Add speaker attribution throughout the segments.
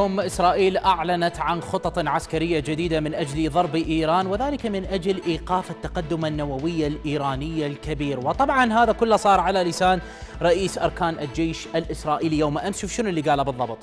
Speaker 1: يوم إسرائيل أعلنت عن خطط عسكرية جديدة من أجل ضرب إيران وذلك من أجل إيقاف التقدم النووي الإيراني الكبير وطبعا هذا كله صار على لسان رئيس أركان الجيش الإسرائيلي يوم أمس شوف شنو اللي قاله بالضبط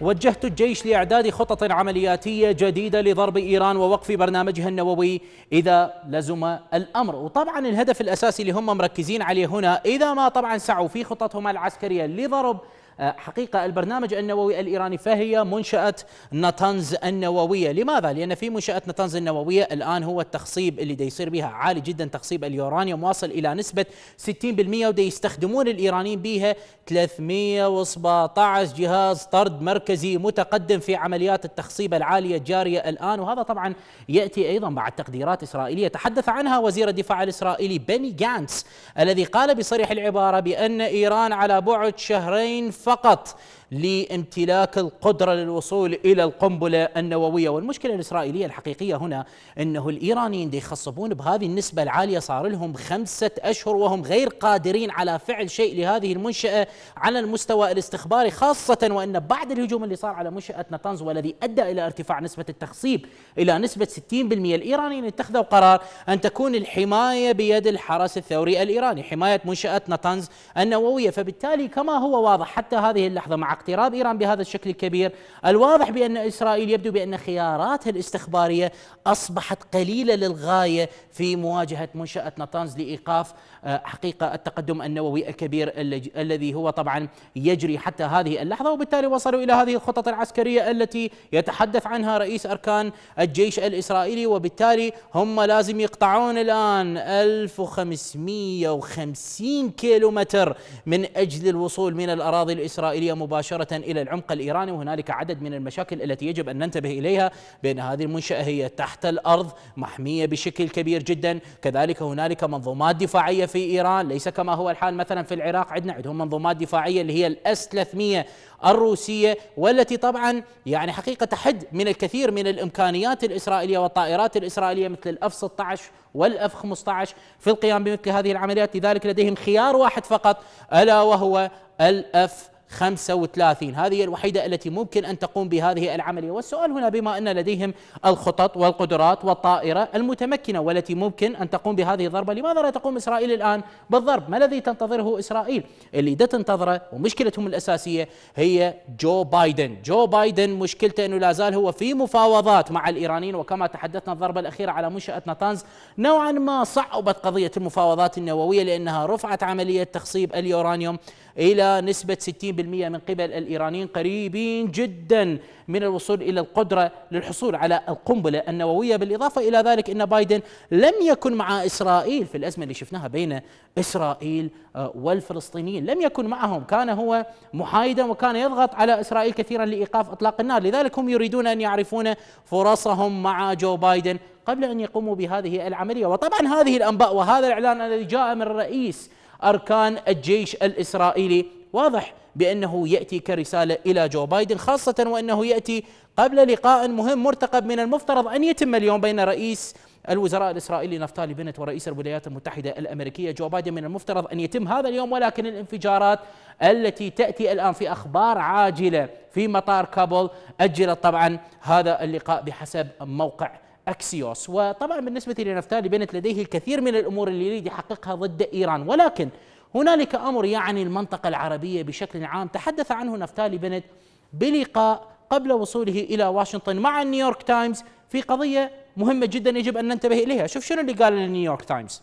Speaker 1: وجهت الجيش لإعداد خطط عملياتية جديدة لضرب إيران ووقف برنامجها النووي إذا لزم الأمر وطبعا الهدف الأساسي اللي هم مركزين عليه هنا إذا ما طبعا سعوا في خططهم العسكرية لضرب حقيقة البرنامج النووي الإيراني فهي منشأة نتنز النووية لماذا؟ لأن في منشأة نتنز النووية الآن هو التخصيب اللي دي يصير بها عالي جدا تخصيب اليورانيوم واصل إلى نسبة 60% ودي يستخدمون الإيرانيين بها 317 جهاز طرد مركزي متقدم في عمليات التخصيب العالية الجارية الآن وهذا طبعا يأتي أيضا بعد تقديرات إسرائيلية تحدث عنها وزير الدفاع الإسرائيلي بني جانس الذي قال بصريح العبارة بأن إيران على بعد شهرين ف فقط لامتلاك القدره للوصول الى القنبله النوويه، والمشكله الاسرائيليه الحقيقيه هنا انه الايرانيين دي يخصبون بهذه النسبه العاليه صار لهم خمسه اشهر وهم غير قادرين على فعل شيء لهذه المنشاه على المستوى الاستخباري خاصه وان بعد الهجوم اللي صار على منشاه نطنز والذي ادى الى ارتفاع نسبه التخصيب الى نسبه 60% الايرانيين اتخذوا قرار ان تكون الحمايه بيد الحرس الثوري الايراني، حمايه منشاه نطنز النوويه، فبالتالي كما هو واضح حتى حتى هذه اللحظة مع اقتراب إيران بهذا الشكل الكبير الواضح بأن إسرائيل يبدو بأن خياراتها الاستخبارية أصبحت قليلة للغاية في مواجهة منشأة نطانز لإيقاف آه، حقيقة التقدم النووي الكبير الذي هو طبعا يجري حتى هذه اللحظة وبالتالي وصلوا إلى هذه الخطط العسكرية التي يتحدث عنها رئيس أركان الجيش الإسرائيلي وبالتالي هم لازم يقطعون الآن 1550 كيلومتر من أجل الوصول من الأراضي الإسرائيلية مباشرة إلى العمق الإيراني وهنالك عدد من المشاكل التي يجب أن ننتبه إليها بأن هذه المنشأة هي تحت الأرض محمية بشكل كبير جدا كذلك هنالك منظومات دفاعية في إيران ليس كما هو الحال مثلا في العراق عندنا عندهم منظومات دفاعية اللي هي الأس 300 الروسية والتي طبعا يعني حقيقة تحد من الكثير من الإمكانيات الإسرائيلية والطائرات الإسرائيلية مثل الأف 16 والأف 15 في القيام بمثل هذه العمليات لذلك لديهم خيار واحد فقط ألا وهو الأف 35 هذه الوحيدة التي ممكن أن تقوم بهذه العملية والسؤال هنا بما أن لديهم الخطط والقدرات والطائرة المتمكنة والتي ممكن أن تقوم بهذه الضربة لماذا لا تقوم إسرائيل الآن بالضرب ما الذي تنتظره إسرائيل اللي ده تنتظره ومشكلتهم الأساسية هي جو بايدن جو بايدن مشكلته أنه لا زال هو في مفاوضات مع الإيرانيين وكما تحدثنا الضربة الأخيرة على منشأة نطانز نوعا ما صعبت قضية المفاوضات النووية لأنها رفعت عملية تخصيب اليورانيوم إلى نسبة 60 من قبل الإيرانيين قريبين جدا من الوصول إلى القدرة للحصول على القنبلة النووية بالإضافة إلى ذلك أن بايدن لم يكن مع إسرائيل في الأزمة اللي شفناها بين إسرائيل آه، والفلسطينيين لم يكن معهم كان هو محايدا وكان يضغط على إسرائيل كثيرا لإيقاف إطلاق النار لذلك هم يريدون أن يعرفون فرصهم مع جو بايدن قبل أن يقوموا بهذه العملية وطبعا هذه الأنباء وهذا الإعلان الذي جاء من رئيس أركان الجيش الإسرائيلي واضح بأنه يأتي كرسالة إلى جو بايدن خاصة وأنه يأتي قبل لقاء مهم مرتقب من المفترض أن يتم اليوم بين رئيس الوزراء الإسرائيلي نفتالي بنت ورئيس الولايات المتحدة الأمريكية جو بايدن من المفترض أن يتم هذا اليوم ولكن الانفجارات التي تأتي الآن في أخبار عاجلة في مطار كابول أجلت طبعا هذا اللقاء بحسب موقع اكسيوس وطبعا بالنسبه لنفتالي بنت لديه الكثير من الامور اللي يريد يحققها ضد ايران ولكن هنالك امر يعني المنطقه العربيه بشكل عام تحدث عنه نفتالي بنت بلقاء قبل وصوله الى واشنطن مع نيويورك تايمز في قضيه مهمه جدا يجب ان ننتبه اليها، شوف شنو اللي قال نيويورك تايمز.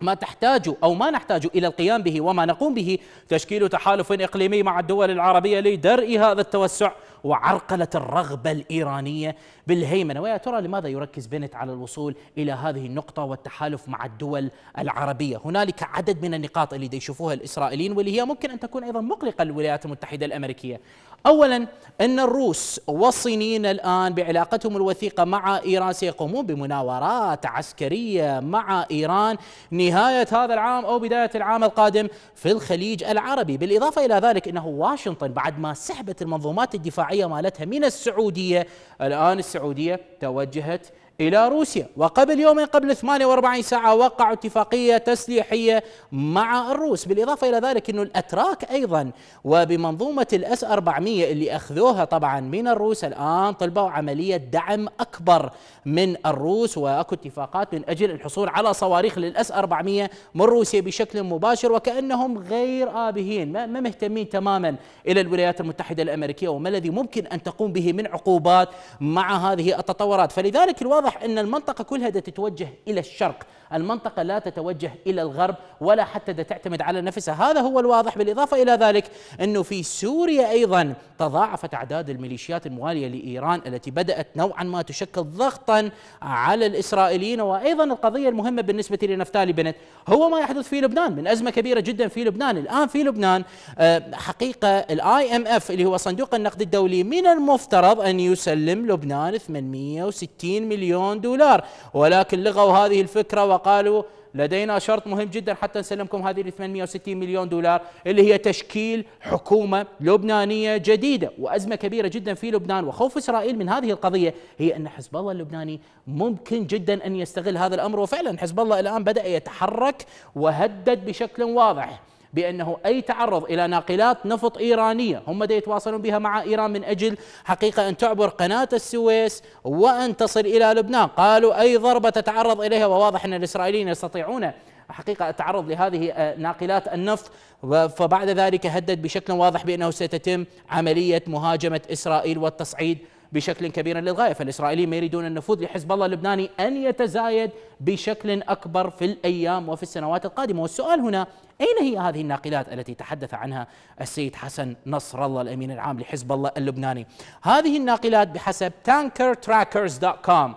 Speaker 1: ما تحتاج او ما نحتاج الى القيام به وما نقوم به تشكيل تحالف اقليمي مع الدول العربيه لدرء هذا التوسع وعرقلة الرغبة الإيرانية بالهيمنة ويا ترى لماذا يركز بنت على الوصول إلى هذه النقطة والتحالف مع الدول العربية هنالك عدد من النقاط اللي يشوفوها الإسرائيليين واللي هي ممكن أن تكون أيضا مقلقة للولايات المتحدة الأمريكية أولا أن الروس والصينيين الآن بعلاقتهم الوثيقة مع إيران سيقومون بمناورات عسكرية مع إيران نهاية هذا العام أو بداية العام القادم في الخليج العربي بالإضافة إلى ذلك أنه واشنطن بعد ما سحبت المنظومات الدفاعية الطائية مالتها من السعودية الآن السعودية توجهت إلى روسيا وقبل يومين قبل 48 ساعة وقعوا اتفاقية تسليحية مع الروس بالإضافة إلى ذلك أنه الأتراك أيضا وبمنظومة الأس 400 اللي أخذوها طبعا من الروس الآن طلبوا عملية دعم أكبر من الروس وأكو اتفاقات من أجل الحصول على صواريخ للأس 400 من روسيا بشكل مباشر وكأنهم غير آبهين ما مهتمين تماما إلى الولايات المتحدة الأمريكية وما الذي ممكن أن تقوم به من عقوبات مع هذه التطورات فلذلك الوضع واضح أن المنطقة كلها تتوجه إلى الشرق المنطقة لا تتوجه إلى الغرب ولا حتى تعتمد على نفسها هذا هو الواضح بالإضافة إلى ذلك أنه في سوريا أيضا تضاعفت أعداد الميليشيات الموالية لإيران التي بدأت نوعا ما تشكل ضغطا على الإسرائيليين وأيضا القضية المهمة بالنسبة لنفتالي بنت هو ما يحدث في لبنان من أزمة كبيرة جدا في لبنان الآن في لبنان آه، حقيقة الاي ام اف اللي هو صندوق النقد الدولي من المفترض أن يسلم لبنان 860 مليون مليون دولار ولكن لغوا هذه الفكرة وقالوا لدينا شرط مهم جدا حتى نسلمكم هذه ال 860 مليون دولار اللي هي تشكيل حكومه لبنانيه جديده وازمه كبيره جدا في لبنان وخوف اسرائيل من هذه القضيه هي ان حزب الله اللبناني ممكن جدا ان يستغل هذا الامر وفعلا حزب الله الان بدا يتحرك وهدد بشكل واضح بأنه أي تعرض إلى ناقلات نفط إيرانية هم دا يتواصلون بها مع إيران من أجل حقيقة أن تعبر قناة السويس وأن تصل إلى لبنان قالوا أي ضربة تتعرض إليها وواضح أن الإسرائيليين يستطيعون حقيقة التعرض لهذه آه، ناقلات النفط فبعد ذلك هدد بشكل واضح بأنه ستتم عملية مهاجمة إسرائيل والتصعيد بشكل كبير للغايه، فالاسرائيليين ما يريدون النفوذ لحزب الله اللبناني ان يتزايد بشكل اكبر في الايام وفي السنوات القادمه، والسؤال هنا أين هي هذه الناقلات التي تحدث عنها السيد حسن نصر الله الأمين العام لحزب الله اللبناني هذه الناقلات بحسب tankertrackers.com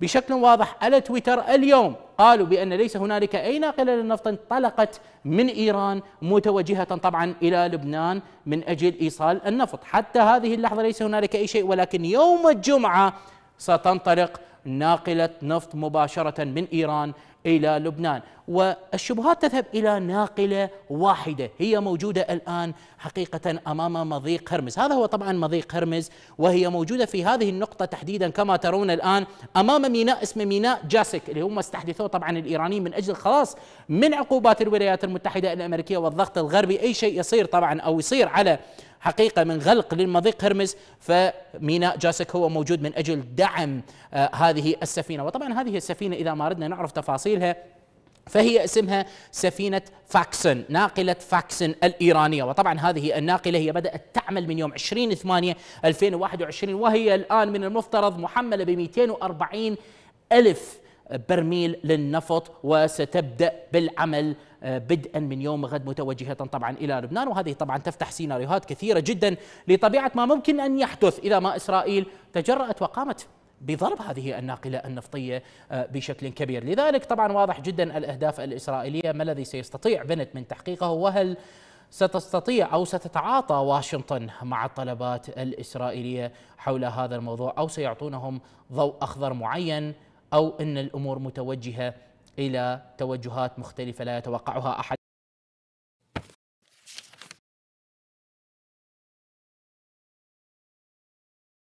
Speaker 1: بشكل واضح على تويتر اليوم قالوا بأن ليس هنالك أي ناقلة للنفط انطلقت من إيران متوجهة طبعا إلى لبنان من أجل إيصال النفط حتى هذه اللحظة ليس هنالك أي شيء ولكن يوم الجمعة ستنطلق ناقلة نفط مباشرة من إيران إلى لبنان والشبهات تذهب إلى ناقلة واحدة هي موجودة الآن حقيقة أمام مضيق هرمز هذا هو طبعا مضيق هرمز وهي موجودة في هذه النقطة تحديدا كما ترون الآن أمام ميناء اسمه ميناء جاسك اللي هم استحدثوه طبعا الإيرانيين من أجل الخلاص من عقوبات الولايات المتحدة الأمريكية والضغط الغربي أي شيء يصير طبعا أو يصير على حقيقه من غلق للمضيق هرمز فميناء جاسك هو موجود من اجل دعم آه، هذه السفينه وطبعا هذه السفينه اذا ما اردنا نعرف تفاصيلها فهي اسمها سفينة فاكسن ناقلة فاكسن الإيرانية وطبعا هذه الناقلة هي بدأت تعمل من يوم 20 8 2021 وهي الآن من المفترض محملة ب 240 ألف برميل للنفط وستبدأ بالعمل آه، بدءا من يوم غد متوجهة طبعا إلى لبنان وهذه طبعا تفتح سيناريوهات كثيرة جدا لطبيعة ما ممكن أن يحدث إذا ما إسرائيل تجرأت وقامت بضرب هذه الناقلة النفطية آه، بشكل كبير لذلك طبعا واضح جدا الأهداف الإسرائيلية ما الذي سيستطيع بنت من تحقيقه وهل ستستطيع او ستتعاطى واشنطن مع الطلبات الاسرائيليه حول هذا الموضوع او سيعطونهم ضوء اخضر معين او ان الامور متوجهه الى توجهات مختلفه لا يتوقعها احد